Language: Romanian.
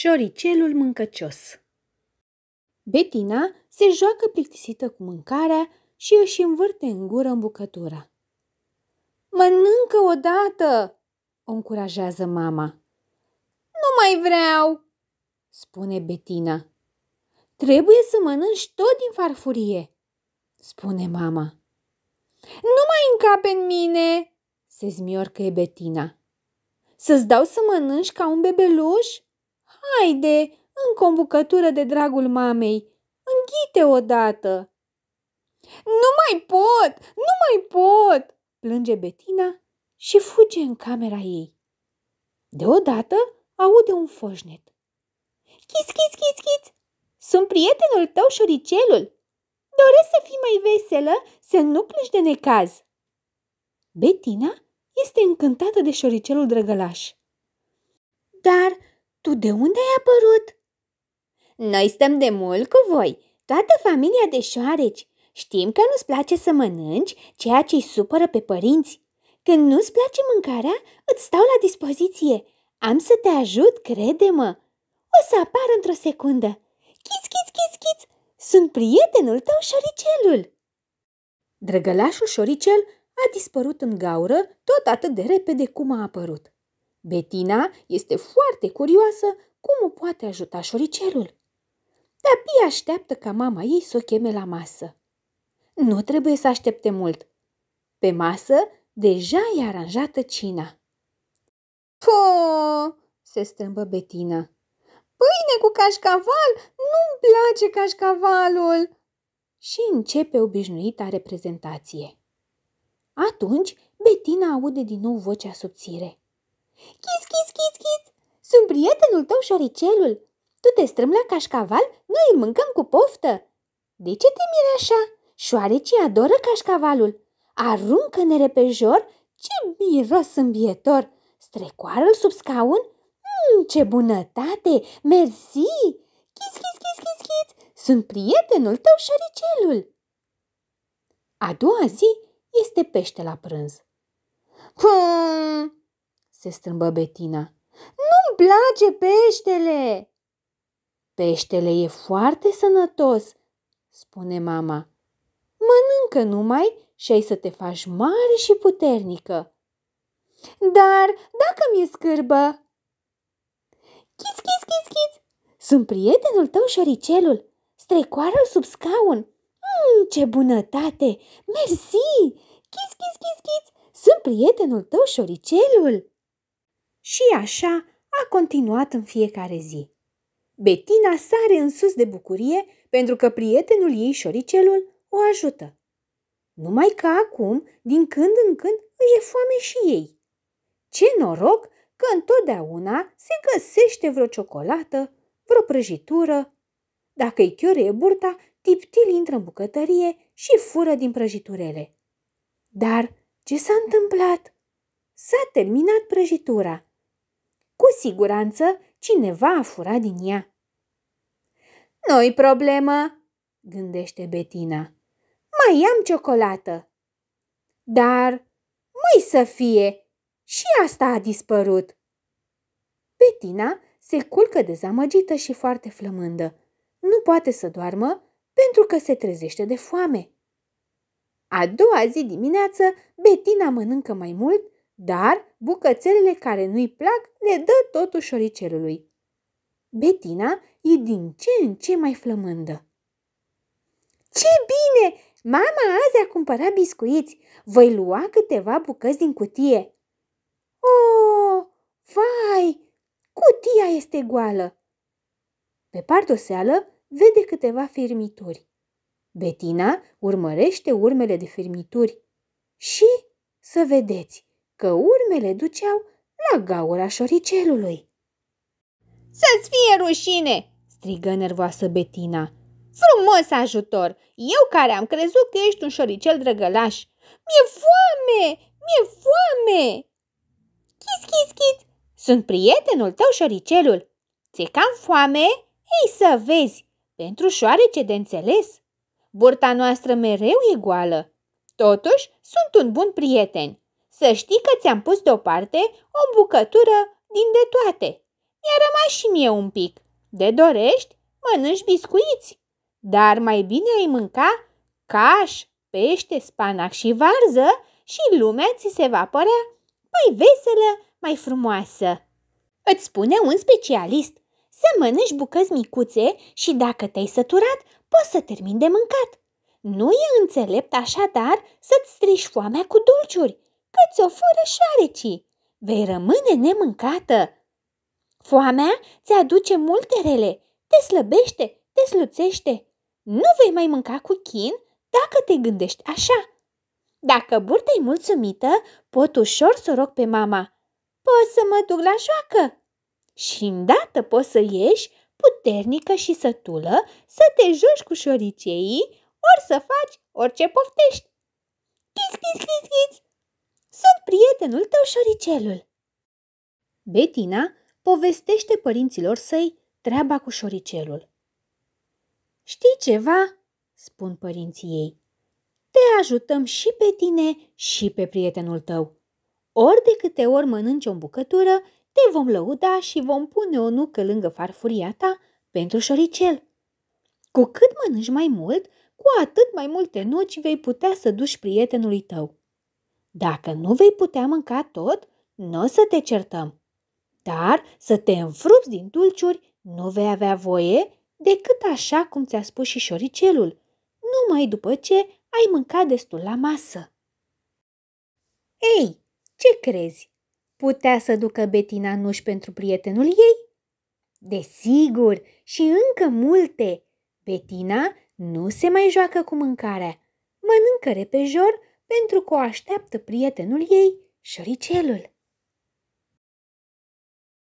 Șoricelul mâncăcios Betina se joacă plictisită cu mâncarea și își învârte în gură în bucătura. Mănâncă odată, o încurajează mama. Nu mai vreau, spune Betina. Trebuie să mănânci tot din farfurie, spune mama. Nu mai încape în mine, se zmiorcă Betina. Să-ți dau să mănânci ca un bebeluș? Haide, încă o bucătură de dragul mamei. Înghite odată. Nu mai pot, nu mai pot, plânge Betina și fuge în camera ei. Deodată aude un foșnet. Chis, chis, chis, chis! Sunt prietenul tău, șoricelul! Doresc să fii mai veselă, să nu plângi de necaz! Betina este încântată de șoricelul drăgălaș. Dar tu de unde ai apărut? Noi stăm de mult cu voi, toată familia de șoareci. Știm că nu-ți place să mănânci ceea ce-i supără pe părinți. Când nu-ți place mâncarea, îți stau la dispoziție. Am să te ajut, crede-mă. O să apar într-o secundă. Chiț, chiț, chiț, chiț! Sunt prietenul tău, șoricelul! Drăgălașul șoricel a dispărut în gaură tot atât de repede cum a apărut. Betina este foarte curioasă cum o poate ajuta șoricelul. De-abia așteaptă ca mama ei să o cheme la masă. Nu trebuie să aștepte mult. Pe masă deja e aranjată cina. Po! se strâmbă Betina. Pâine cu cașcaval? Nu-mi place cașcavalul! Și începe obișnuita reprezentație. Atunci, Betina aude din nou vocea subțire. Chis, chis, chis, chis! Sunt prietenul tău, șoricelul! Tu te strâm la cașcaval, noi îl mâncăm cu poftă! De ce te miri așa? Șoarecii adoră cașcavalul! Aruncă-ne repejor! Ce miros îmbietor! Strecoară-l sub scaun? Mm, ce bunătate! Mersi! Chis, chis, chis, chis, chis! Sunt prietenul tău, șoricelul! A doua zi este pește la prânz. Pum! se strâmbă Betina. Nu-mi place peștele! Peștele e foarte sănătos, spune mama. Mănâncă numai și ai să te faci mare și puternică. Dar dacă mi-e scârbă? Chis, chis, chis, chis! Sunt prietenul tău, șoricelul, strecoarul sub scaun. Mm, ce bunătate! Mersi! Chis, chis, chis, chis! Sunt prietenul tău, șoricelul! Și așa a continuat în fiecare zi. Betina sare în sus de bucurie pentru că prietenul ei, șoricelul, o ajută. Numai că acum, din când în când, îi e foame și ei. Ce noroc că întotdeauna se găsește vreo ciocolată, vreo prăjitură. Dacă îi chiorie burta, Tiptil intră în bucătărie și fură din prăjiturele. Dar ce s-a întâmplat? S-a terminat prăjitura. Cu siguranță cineva a furat din ea. Noi problemă, gândește Betina. Mai am ciocolată. Dar, mai să fie, și asta a dispărut. Betina se culcă dezamăgită și foarte flămândă. Nu poate să doarmă pentru că se trezește de foame. A doua zi dimineață, Betina mănâncă mai mult dar bucățelele care nu-i plac le dă totuși oricelului. Betina e din ce în ce mai flămândă. Ce bine! Mama azi a cumpărat biscuiți. Voi lua câteva bucăți din cutie. Oh, vai! Cutia este goală. Pe pardoseală vede câteva firmituri. Betina urmărește urmele de firmituri și să vedeți că urmele duceau la gaura șoricelului. Să-ți fie rușine!" strigă nervoasă Betina. Frumos ajutor! Eu care am crezut că ești un șoricel drăgălaș! Mi-e foame! Mi-e foame! Chis, chis, chis! Sunt prietenul tău, șoricelul! Ți-e cam foame? Ei să vezi! Pentru șoarece de înțeles! Burta noastră mereu e goală! Totuși, sunt un bun prieten! Să știi că ți-am pus deoparte o bucătură din de toate. Mi-a rămas și mie un pic. De dorești, mănânci biscuiți. Dar mai bine ai mânca caș, pește, spanac și varză și lumea ți se va părea mai veselă, mai frumoasă. Îți spune un specialist să mănânci bucăți micuțe și dacă te-ai săturat, poți să termin de mâncat. Nu e înțelept așadar să-ți strici foamea cu dulciuri, că ți-o fură șoarecii. Vei rămâne nemâncată. Foamea ți-aduce multe rele, te slăbește, te sluțește. Nu vei mai mânca cu chin dacă te gândești așa. Dacă burta e mulțumită, pot ușor să rog pe mama. Poți să mă duc la joacă? Și îndată poți să ieși puternică și sătulă să te joci cu șoriceii, ori să faci orice poftești. Chis, chis, chis, prietenul tău, șoricelul. Betina povestește părinților săi treaba cu șoricelul. Știi ceva? spun părinții ei. Te ajutăm și pe tine și pe prietenul tău. Ori de câte ori mănânci o bucătură, te vom lăuda și vom pune o nucă lângă farfuria ta pentru șoricel. Cu cât mănânci mai mult, cu atât mai multe nuci vei putea să duci prietenului tău. Dacă nu vei putea mânca tot, nu o să te certăm. Dar să te înfrupți din dulciuri nu vei avea voie decât așa cum ți-a spus și șoricelul, numai după ce ai mâncat destul la masă. Ei, ce crezi? Putea să ducă Betina nuși pentru prietenul ei? Desigur, și încă multe. Betina nu se mai joacă cu mâncarea. Mănâncă repejor pentru că o așteaptă prietenul ei, șoricelul.